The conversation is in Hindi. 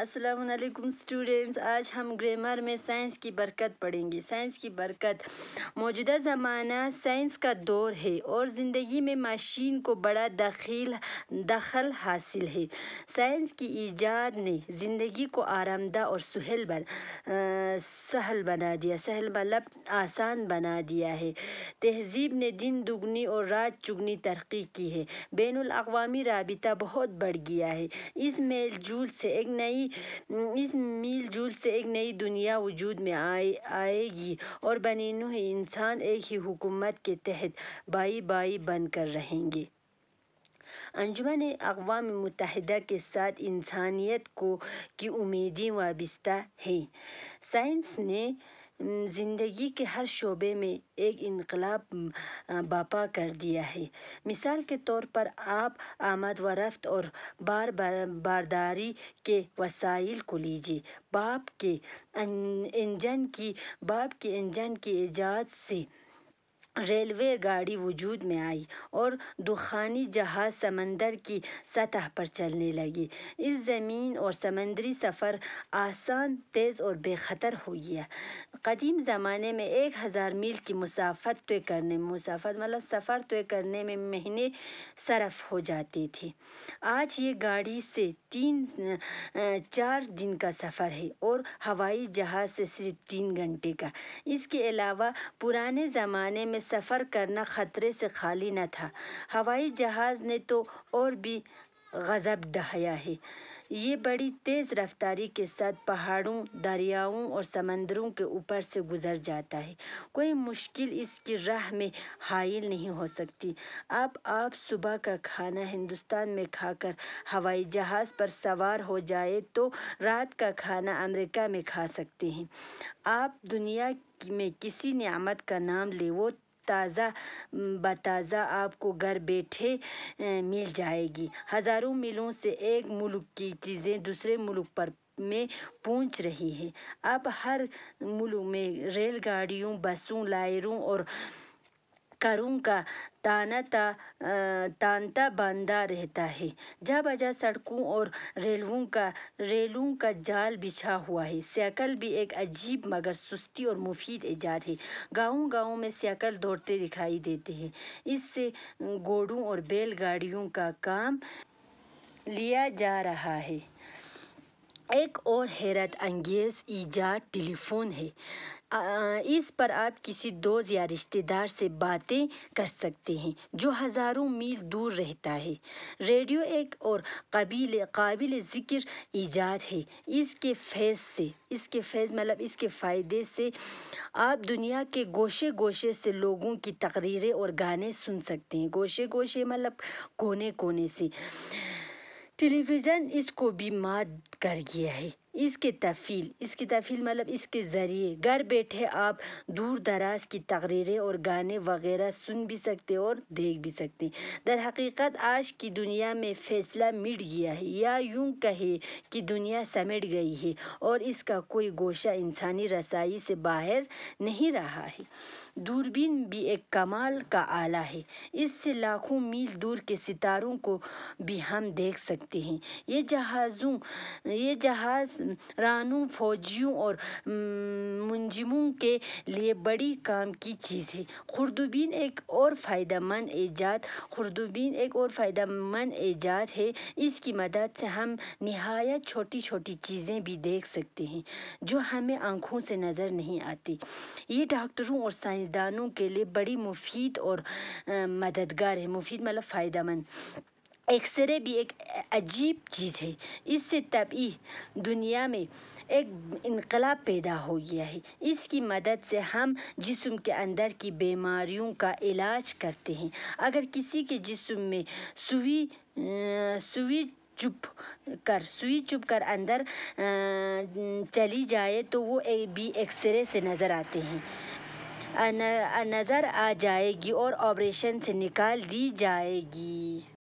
असलकुम स्टूडेंट्स आज हम ग्रामर में साइंस की बरकत पढ़ेंगे साइंस की बरकत मौजूदा ज़माना साइंस का दौर है और ज़िंदगी में मशीन को बड़ा दखील दखल हासिल है साइंस की ईजाद ने ज़िंदगी को आरामदा और सहल बन आ, सहल बना दिया सहल मतलब आसान बना दिया है तहजीब ने दिन दुगनी और रात चुगनी तरक्की की है बैन अवी रबता बहुत बढ़ गया है इस मेलजूल से एक नई इस मिलजुल से एक नई दुनिया वजूद में आए आएगी और बनिनों इंसान एक ही हुकूमत के तहत बाई बन बनकर रहेंगे अंजुमन अकवा मुतहदा के साथ इंसानियत को की उम्मीदें वाबस्ता है साइंस ने ज़िंदगी के हर शोबे में एक इनकलाब बापा कर दिया है मिसाल के तौर पर आप आमद व रफ्त और बार बारदारी के वसाइल को लीजिए बाप के इंजन की बाप के इंजन की ईजाद से रेलवे गाड़ी वजूद में आई और दुखानी जहाज़ समंदर की सतह पर चलने लगी इस ज़मीन और समंदरी सफ़र आसान तेज़ और बेखतर हो गया कदीम ज़माने में एक हज़ार मील की मुसाफत तय करने मुसाफत मतलब सफ़र तय करने में महीने सरफ हो जाते थे आज ये गाड़ी से तीन चार दिन का सफ़र है और हवाई जहाज़ से सिर्फ तीन घंटे का इसके अलावा पुराने ज़माने में में सफ़र करना ख़तरे से खाली न था हवाई जहाज़ ने तो और भी गज़ब ढहाया है ये बड़ी तेज़ रफ्तारी के साथ पहाड़ों दरियाओं और समंदरों के ऊपर से गुज़र जाता है कोई मुश्किल इसकी राह में हायल नहीं हो सकती अब आप सुबह का खाना हिंदुस्तान में खाकर हवाई जहाज़ पर सवार हो जाए तो रात का खाना अमेरिका में खा सकते हैं आप दुनिया में किसी नियामत का नाम ले वो ताज़ा बताज़ा आपको घर बैठे मिल जाएगी हज़ारों मिलों से एक मुल्क की चीज़ें दूसरे मुल्क पर में पूछ रही है अब हर मुल्क में रेलगाड़ियों बसों लायरों और करूँगा ताना ता तांता बांधा रहता है जब बजा सड़कों और रेलवों का रेलों का जाल बिछा हुआ है साइकिल भी एक अजीब मगर सुस्ती और मुफीद ईजाद है गाँव गाँव में साइकिल दौड़ते दिखाई देते हैं इससे घोड़ों और बैलगाड़ियों का काम लिया जा रहा है एक और हैरत अंगेज़ ईजाद टेलीफ़ोन है इस पर आप किसी दोस्त या रिश्तेदार से बातें कर सकते हैं जो हज़ारों मील दूर रहता है रेडियो एक और कबील काबिल ज़िक्र ईजाद है इसके फैज़ से इसके फैज़ मतलब इसके फ़ायदे से आप दुनिया के गोशे गोशे से लोगों की तकरीरें और गाने सुन सकते हैं गोशे गोशे मतलब कोने कोने से टेलीविज़न इसको मात कर गया है इसके तफ़ील इसकी तफ़ील मतलब इसके ज़रिए घर बैठे आप दूर दराज की तकरीरें और गाने वगैरह सुन भी सकते और देख भी सकते दर हकीकत आज की दुनिया में फैसला मिट गया है या यूं कहे कि दुनिया समेट गई है और इसका कोई गोशा इंसानी रसाई से बाहर नहीं रहा है दूरबीन भी एक कमाल का आला है इससे लाखों मील दूर के सितारों को भी हम देख सकते हैं ये जहाज़ों ये जहाज़ रानू फौजियों और मुंजिमों के लिए बड़ी काम की चीज़ है खुर्दबीन एक और फ़ायदेमंद ईजाद खुर्दबीन एक और फ़ायदा मंद ईजाद है इसकी मदद से हम नहायत छोटी छोटी चीज़ें भी देख सकते हैं जो हमें आँखों से नज़र नहीं आती ये डॉक्टरों और साइंसदानों के लिए बड़ी मुफीद और मददगार है मुफीद मतलब फ़ायदा मंद एक्सरे भी एक अजीब चीज़ है इससे तभी दुनिया में एक इनकलाब पैदा हो गया है इसकी मदद से हम जिसम के अंदर की बीमारियों का इलाज करते हैं अगर किसी के जिसम में सुई सुई चुप कर सुई चुप कर अंदर चली जाए तो वो ए बी एक्सरे से नज़र आते हैं नज़र आ जाएगी और ऑपरेशन से निकाल दी जाएगी